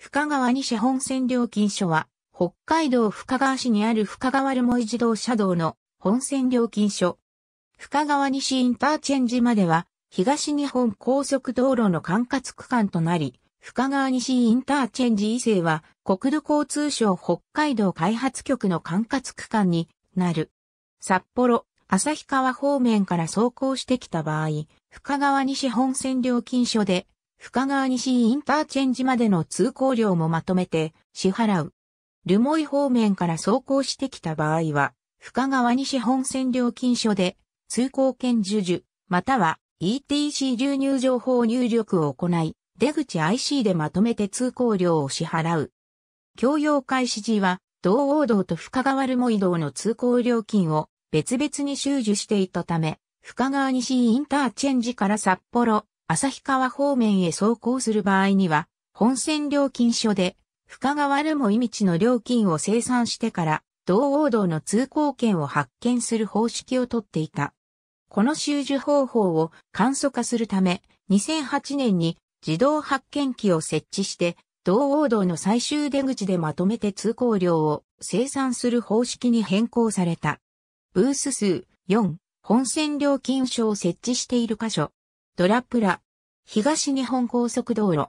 深川西本線料金所は、北海道深川市にある深川留萌自動車道の本線料金所。深川西インターチェンジまでは、東日本高速道路の管轄区間となり、深川西インターチェンジ以西は国土交通省北海道開発局の管轄区間になる。札幌、旭川方面から走行してきた場合、深川西本線料金所で深川西インターチェンジまでの通行料もまとめて支払う。留萌方面から走行してきた場合は、深川西本線料金所で通行券授受、または ETC 流入情報入力を行い、出口 IC でまとめて通行料を支払う。共用開始時は、道央道と深川留萌道の通行料金を別々に収受していたため、深川西インターチェンジから札幌、旭川方面へ走行する場合には、本線料金所で、深川留味道の料金を生産してから、道央道の通行券を発見する方式をとっていた。この収受方法を簡素化するため、2008年に自動発見機を設置して、道央道の最終出口でまとめて通行量を生産する方式に変更された。ブース数4、本線料金所を設置している箇所。ドラプラ、東日本高速道路。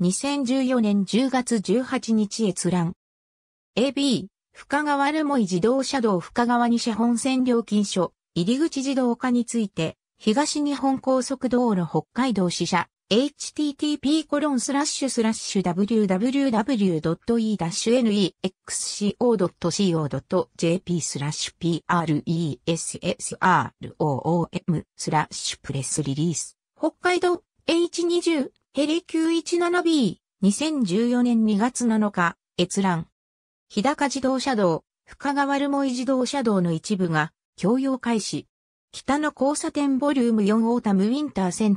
2014年10月18日閲覧。AB、深川留萌自動車道深川西本線料金所、入口自動化について、東日本高速道路北海道支社、http コロンスラッシュスラッシュ www.e-nexco.co.jp スラッシュ pressroom スラッシュプレスリリース北海道 H20、ヘリ 917B、2014年2月7日、閲覧。日高自動車道、深川留萌自動車道の一部が、共用開始。北の交差点ボリューム4オータムウィンター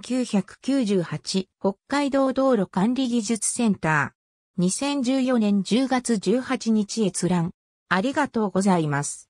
1998北海道道路管理技術センター2014年10月18日閲覧ありがとうございます。